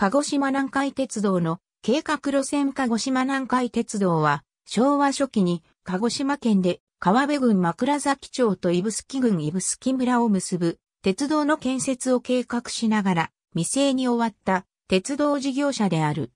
鹿児島南海鉄道の計画路線鹿児島南海鉄道は、昭和初期に鹿児島県で川辺郡枕崎町と指宿郡指宿村を結ぶ鉄道の建設を計画しながら未成に終わった鉄道事業者である。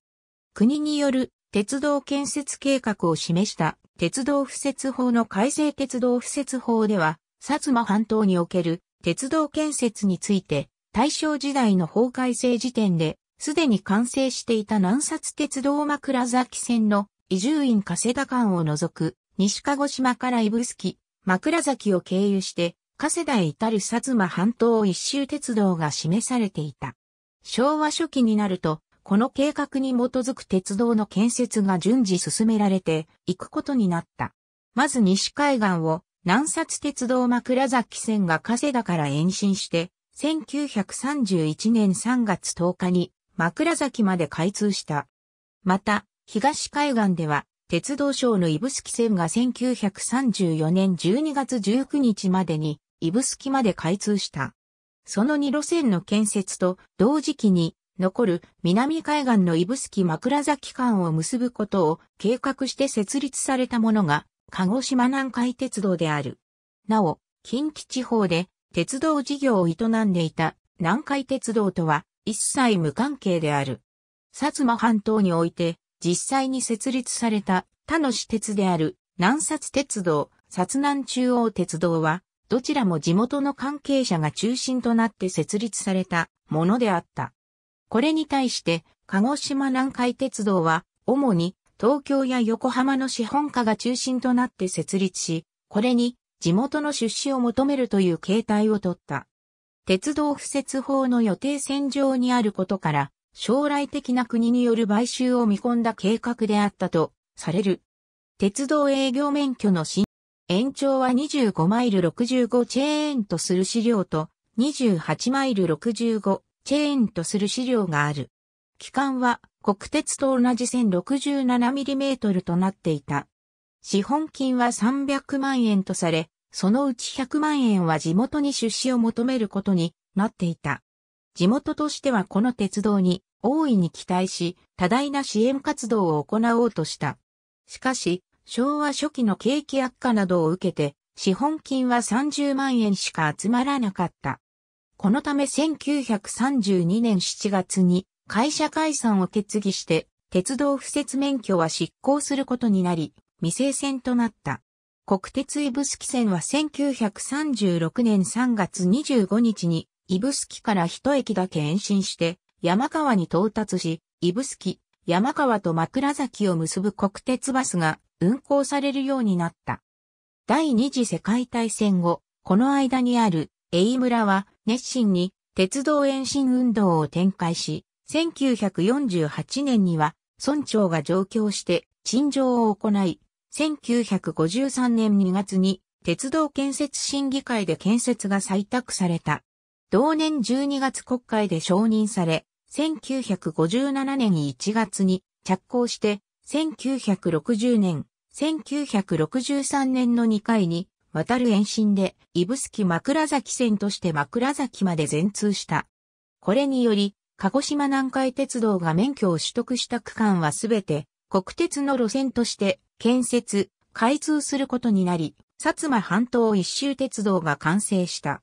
国による鉄道建設計画を示した鉄道敷設法の改正鉄道敷設法では、薩摩半島における鉄道建設について大正時代の法改正時点ですでに完成していた南札鉄道枕崎線の伊住院加世田間を除く西鹿児島から指宿、枕崎を経由して加世田へ至る薩摩半島一周鉄道が示されていた。昭和初期になると、この計画に基づく鉄道の建設が順次進められていくことになった。まず西海岸を南札鉄道枕崎線が加世田から延伸して、1931年3月10日に枕崎まで開通した。また、東海岸では、鉄道省の指宿線が1934年12月19日までに、指宿まで開通した。その2路線の建設と同時期に残る南海岸の指宿枕崎間を結ぶことを計画して設立されたものが鹿児島南海鉄道である。なお、近畿地方で鉄道事業を営んでいた南海鉄道とは一切無関係である。薩摩半島において、実際に設立された他の私鉄である南薩鉄道、薩南中央鉄道は、どちらも地元の関係者が中心となって設立されたものであった。これに対して、鹿児島南海鉄道は、主に東京や横浜の資本家が中心となって設立し、これに地元の出資を求めるという形態をとった。鉄道敷設法の予定線上にあることから、将来的な国による買収を見込んだ計画であったとされる。鉄道営業免許の新延長は25マイル65チェーンとする資料と28マイル65チェーンとする資料がある。期間は国鉄と同じ1 0 6 7トルとなっていた。資本金は300万円とされ、そのうち100万円は地元に出資を求めることになっていた。地元としてはこの鉄道に大いに期待し、多大な支援活動を行おうとした。しかし、昭和初期の景気悪化などを受けて、資本金は30万円しか集まらなかった。このため1932年7月に会社解散を決議して、鉄道不設免許は執行することになり、未成線となった。国鉄スキ線は1936年3月25日に、スキから一駅だけ延伸して、山川に到達し、スキ、山川と枕崎を結ぶ国鉄バスが運行されるようになった。第二次世界大戦後、この間にある、エイ村は熱心に鉄道延伸運動を展開し、1948年には村長が上京して陳情を行い、1953年2月に鉄道建設審議会で建設が採択された。同年12月国会で承認され、1957年1月に着工して、1960年、1963年の2回に渡る延伸で、指宿枕崎線として枕崎まで全通した。これにより、鹿児島南海鉄道が免許を取得した区間はすべて国鉄の路線として建設、開通することになり、薩摩半島一周鉄道が完成した。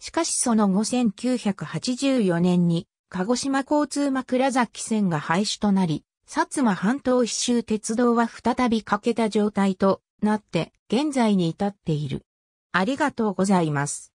しかしその後1984年に、鹿児島交通枕崎線が廃止となり、薩摩半島一周鉄道は再び欠けた状態となって、現在に至っている。ありがとうございます。